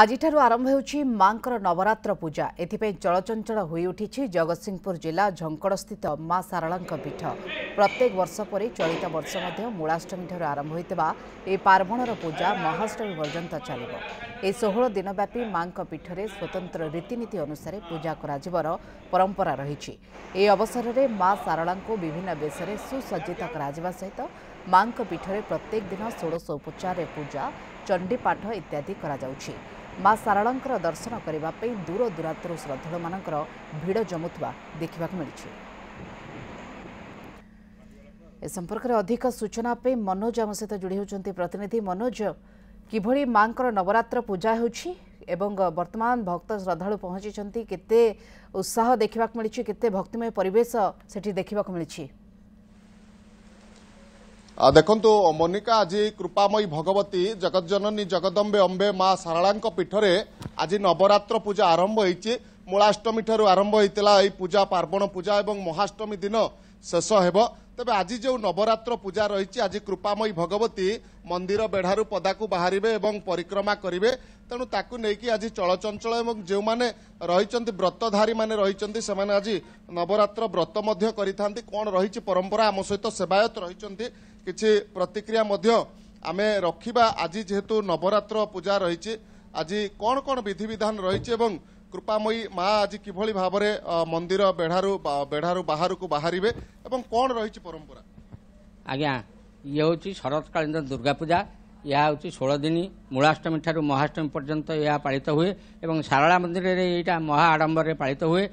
ଆଜିଠାରୁ ଆରମ୍ଭ ହେଉଛି ମା'ଙ୍କର ନବରାତ୍ର ପୂଜା ଏଥିପାଇଁ ଚଳଚଞ୍ଚଳ ହୋଇଉଠିଛି ଜଗତସିଂହପୁର ଜିଲ୍ଲା ଝଙ୍କଡ଼ସ୍ଥିତ ମା' ସାରଳାଙ୍କ ପୀଠ ପ୍ରତ୍ୟେକ ବର୍ଷ ପରି ଚଳିତ ବର୍ଷ ମଧ୍ୟ ମୂଳାଷ୍ଟମୀଠାରୁ ଆରମ୍ଭ ହୋଇଥିବା ଏହି ପାର୍ବଣର ପୂଜା ମହାଷ୍ଟମୀ ପର୍ଯ୍ୟନ୍ତ ଚାଲିବ ଏହି ଷୋହଳ ଦିନ ବ୍ୟାପୀ ମା'ଙ୍କ ପୀଠରେ ସ୍ୱତନ୍ତ୍ର ରୀତିନୀତି ଅନୁସାରେ ପୂଜା କରାଯିବାର ପରମ୍ପରା ରହିଛି ଏହି ଅବସରରେ ମା' ସାରଳାଙ୍କୁ ବିଭିନ୍ନ ବେଶରେ ସୁସଜ୍ଜିତ କରାଯିବା ସହିତ ମା'ଙ୍କ ପୀଠରେ ପ୍ରତ୍ୟେକ ଦିନ ଷୋଡ଼ଶ ଉପଚାରରେ ପୂଜା ଚଣ୍ଡିପାଠ ଇତ୍ୟାଦି କରାଯାଉଛି ମା ସାରଳାଙ୍କର ଦର୍ଶନ କରିବା ପାଇଁ ଦୂରଦୂରାନ୍ତରୁ ଶ୍ରଦ୍ଧାଳୁମାନଙ୍କର ଭିଡ଼ ଜମୁଥିବା ଦେଖିବାକୁ ମିଳିଛି ଏ ସମ୍ପର୍କରେ ଅଧିକ ସୂଚନା ପାଇଁ ମନୋଜ ଆମ ସହିତ ଯୋଡ଼ି ହେଉଛନ୍ତି ପ୍ରତିନିଧି ମନୋଜ କିଭଳି ମାଙ୍କର ନବରାତ୍ର ପୂଜା ହେଉଛି ଏବଂ ବର୍ତ୍ତମାନ ଭକ୍ତ ଶ୍ରଦ୍ଧାଳୁ ପହଞ୍ଚିଛନ୍ତି କେତେ ଉତ୍ସାହ ଦେଖିବାକୁ ମିଳିଛି କେତେ ଭକ୍ତିମୟ ପରିବେଶ ସେଠି ଦେଖିବାକୁ ମିଳିଛି ଦେଖନ୍ତୁ ମୋନିକା ଆଜି କୃପାମୟୀ ଭଗବତୀ ଜଗତଜନନୀ ଜଗଦମ୍ବେ ଅମ୍ବେ ମା ସାରଳାଙ୍କ ପୀଠରେ ଆଜି ନବରାତ୍ର ପୂଜା ଆରମ୍ଭ ହୋଇଛି ମୂଳାଷ୍ଟମୀ ଠାରୁ ଆରମ୍ଭ ହୋଇଥିଲା ଏହି ପୂଜା ପାର୍ବଣ ପୂଜା ଏବଂ ମହାଷ୍ଟମୀ ଦିନ ଶେଷ ହେବ তবে আজ যে নবরাত্র পূজা রয়েছে আজ কৃপাময়ী ভগবতী মন্দির বেড়ার পদাকু বাহারে এবং পরিক্রমা করবে তেমন তাকে নিয়ে আজ চলচঞ্চল এবং যে রয়েছেন ব্রতধারী মানে রয়েছেন সে আজ নবরাত্র ব্রত মধ্য করে থাকে কোণ রয়েছে পরম্পরা আম সহ সেবায়ত রয়েছেন কিছু প্রতিক্রিয়া মধ্য আমি রক্ষা আজ যেহেতু নবরাত্র পূজা রয়েছে আজ কোণ কোণ বিধিবিধান রয়েছে এবং কৃপাময়ী মা আজ কিভাবে ভাবে মন্দির বেড়ার বেড়ার বাহারক বাহারে এবং কোণ রয়েছে পরম্পরা আজ্ঞা ইয়ে হচ্ছে শরৎকালীন দুর্গাপূজা ଏହା ହେଉଛି ଷୋହଳ ଦିନ ମୂଳାଷ୍ଟମୀ ଠାରୁ ମହାଷ୍ଟମୀ ପର୍ଯ୍ୟନ୍ତ ଏହା ପାଳିତ ହୁଏ ଏବଂ ଶାରଳା ମନ୍ଦିରରେ ଏଇଟା ମହା ଆଡ଼ମ୍ବରରେ ପାଳିତ ହୁଏ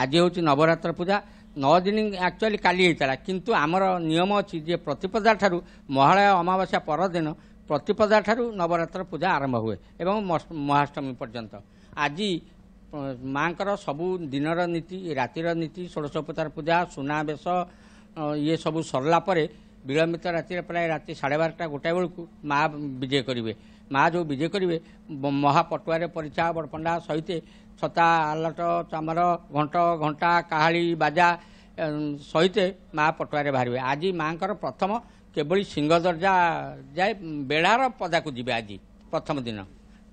ଆଜି ହେଉଛି ନବରାତ୍ର ପୂଜା ନଅ ଦିନ ଆକ୍ଚୁଆଲି କାଲି ହେଇଥିଲା କିନ୍ତୁ ଆମର ନିୟମ ଅଛି ଯେ ପ୍ରତିପଦା ଠାରୁ ମହାଳୟ ଅମାବାସ୍ୟା ପରଦିନ ପ୍ରତିପଦା ଠାରୁ ନବରାତ୍ର ପୂଜା ଆରମ୍ଭ ହୁଏ ଏବଂ ମହାଷ୍ଟମୀ ପର୍ଯ୍ୟନ୍ତ ଆଜି ମାଙ୍କର ସବୁ ଦିନର ନୀତି ରାତିର ନୀତି ଷୋଡ଼ଶ ଉପତାର ପୂଜା ସୁନା ବେଶ ଇଏ ସବୁ ସରିଲା ପରେ ବିଳମ୍ବିତ ରାତିରେ ପ୍ରାୟ ରାତି ସାଢ଼େ ବାରଟା ଗୋଟାଏ ବେଳକୁ ମାଆ ବିଜେ କରିବେ ମାଆ ଯେଉଁ ବିଜେ କରିବେ ମହାପଟୁଆରେ ପରିଛା ବଡ଼ପଣ୍ଡା ସହିତ ଛତା ଆଲଟ ଚାମର ଘଣ୍ଟ ଘଣ୍ଟା କାହାଳି ବାଜା ସହିତ ମାଆ ପଟୁଆରେ ବାହାରିବେ ଆଜି ମାଆଙ୍କର ପ୍ରଥମ ସିଂହ ଦର୍ଜା ଯାଏ ବେଳାର ପଦାକୁ ଯିବେ ଆଜି ପ୍ରଥମ ଦିନ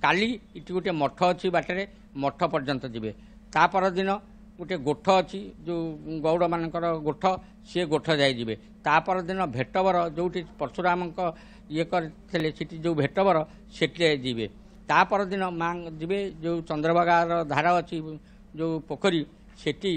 କାଲି ଏଠି ଗୋଟିଏ ମଠ ଅଛି ବାଟରେ ମଠ ପର୍ଯ୍ୟନ୍ତ ଯିବେ ତା ପରଦିନ ଗୋଟିଏ ଗୋଠ ଅଛି ଯେଉଁ ଗୌଡ଼ମାନଙ୍କର ଗୋଠ ସିଏ ଗୋଠ ଯାଇଯିବେ ତା ପରଦିନ ଭେଟବର ଯେଉଁଠି ପର୍ଶୁରାମଙ୍କ ଇଏ କରିଥିଲେ ସେଠି ଯେଉଁ ଭେଟବର ସେଠି ଯିବେ ତା ପରଦିନ ମାଆ ଯିବେ ଯେଉଁ ଚନ୍ଦ୍ରଭାଗାର ଧାର ଅଛି ଯେଉଁ ପୋଖରୀ ସେଠି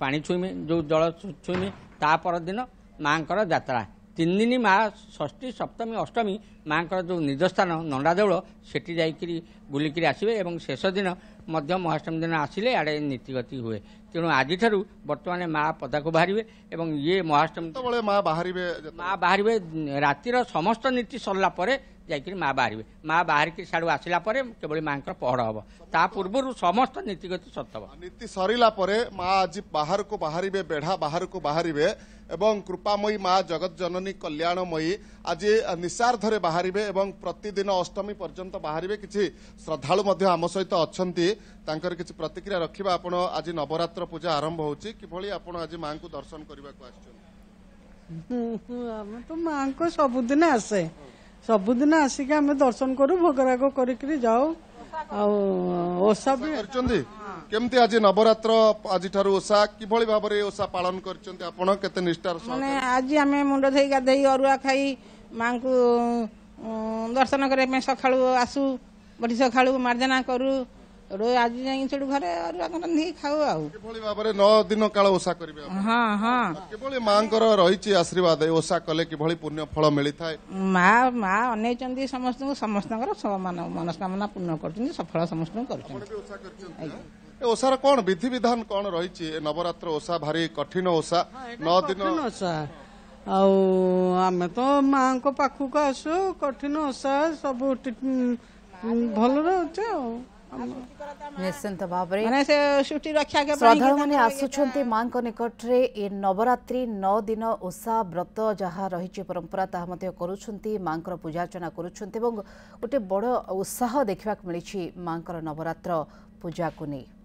ପାଣି ଛୁଇଁବେ ଯେଉଁ ଜଳ ଛୁଇଁବେ ତା ପରଦିନ ମାଆଙ୍କର ଯାତ୍ରା ତିନି ଦିନ ମା ଷଷ୍ଠୀ ସପ୍ତମୀ ଅଷ୍ଟମୀ ମାଆଙ୍କର ଯେଉଁ ନିଦସ୍ଥାନ ନଣ୍ଡାଦେଉଳ ସେଠି ଯାଇକରି ବୁଲିକିରି ଆସିବେ ଏବଂ ଶେଷ ଦିନ ମଧ୍ୟ ମହାଷ୍ଟମୀ ଦିନ ଆସିଲେ ଆଡ଼େ ନୀତିଗତି ହୁଏ ତେଣୁ ଆଜିଠାରୁ ବର୍ତ୍ତମାନ ମା ପଦାକୁ ବାହାରିବେ ଏବଂ ଇଏ ମହାଷ୍ଟମୀ ମା ବାହାରିବେ ମା ବାହାରିବେ ରାତିର ସମସ୍ତ ନୀତି ସରିଲା ପରେ ଯାଇକରି ମା ବାହାରିବେ ମା ବାହାରିକି ସିଆଡ଼ୁ ଆସିଲା ପରେ କେବଳ ମାଙ୍କର ପହଡ଼ ହେବ ତା ପୂର୍ବରୁ ସମସ୍ତ ନୀତିଗତ ସତ ହବ ନୀତି ସରିଲା ପରେ ମା ଆଜି ବାହାରକୁ ବାହାରିବେ ବେଢ଼ା ବାହାରକୁ ବାହାରିବେ ଏବଂ କୃପାମୟୀ ମା ଜଗତ ଜନନୀ କଲ୍ୟାଣମୟୀ ଆଜି ନିଶାର୍ଦ୍ଧରେ ବାହାରିବେ ଏବଂ ପ୍ରତିଦିନ ଅଷ୍ଟମୀ ପର୍ଯ୍ୟନ୍ତ ବାହାରିବେ କିଛି ଶ୍ରଦ୍ଧାଳୁ ମଧ୍ୟ ଆମ ସହିତ ଅଛନ୍ତି ତାଙ୍କର କିଛି ପ୍ରତିକ୍ରିୟା ରଖିବା ଆପଣ ଆଜି ନବରାତ୍ର ପୂଜା ଆରମ୍ଭ ହେଉଛି କିଭଳି ଆପଣ ଆଜି ମାଙ୍କୁ ଦର୍ଶନ କରିବାକୁ ଆସିଛନ୍ତି ଆମେ ତ ମାଙ୍କୁ ସବୁଦିନ ଆସେ ସବୁଦିନ ଆସିକି ଆମେ ଦର୍ଶନ କରୁ ଭୋଗରାଗ କରିକିରି ଯାଉ ଆଉ ଓଷା ବି କରିଛନ୍ତି କେମିତି ଆଜି ନବରାତ୍ର ଆଜିଠାରୁ ଓଷା କିଭଳି ଭାବରେ ଓଷା ପାଳନ କରିଛନ୍ତି ଆପଣ କେତେ ନିଷ୍ଠାର ମାନେ ଆଜି ଆମେ ମୁଣ୍ଡ ଧୋଇ ଗାଧୋଇ ଅରୁଆ ଖାଇ ମାଙ୍କୁ ଦର୍ଶନ କରିବା ପାଇଁ ସକାଳୁ ଆସୁ ବଠି ସକାଳୁ ମାର୍ଜନା କରୁ ଆଜି ଯାଇକି ସେଠୁ ଘରେ ଖାଉ ଆଉ ନଅ ଦିନ କାଳ ଓଷା କରିବେ ମାଙ୍କର ରହିଛି ଆଶୀର୍ବାଦ ଓଷା କଲେ କିଭଳି ପୁଣ୍ୟ ଫଳ ମିଳିଥାଏ ମା ମା ଅନେଇଛନ୍ତି ସମସ୍ତଙ୍କୁ ସମସ୍ତଙ୍କର ମନସ୍କାମନା ପୂର୍ଣ୍ଣ କରୁଛନ୍ତି ସଫଳ ସମସ୍ତଙ୍କୁ କରୁଛନ୍ତି ଓଷାର କଣ ବିଧିବିଧାନ କଣ ରହିଛି ନବରାତ୍ର ଓଷା ଭାରି କଠିନ ଓଷା ନଅ ଦିନ ଓଷା ଆଉ ଆମେ ତ ମାଙ୍କ ପାଖକୁ ଆସୁ କଠିନ ଓଷା ସବୁ ଭଲ ରହୁଛେ ଆଉ ନିଶ୍ଚିନ୍ତ ଭାବରେ ଶ୍ରଦ୍ଧାଳୁମାନେ ଆସୁଛନ୍ତି ମାଙ୍କ ନିକଟରେ ଏ ନବରାତ୍ରି ନଅ ଦିନ ଓଷା ବ୍ରତ ଯାହା ରହିଛି ପରମ୍ପରା ତାହା ମଧ୍ୟ କରୁଛନ୍ତି ମାଙ୍କର ପୂଜାର୍ଚ୍ଚନା କରୁଛନ୍ତି ଏବଂ ଗୋଟିଏ ବଡ଼ ଉତ୍ସାହ ଦେଖିବାକୁ ମିଳିଛି ମାଙ୍କର ନବରାତ୍ର ପୂଜାକୁ ନେଇ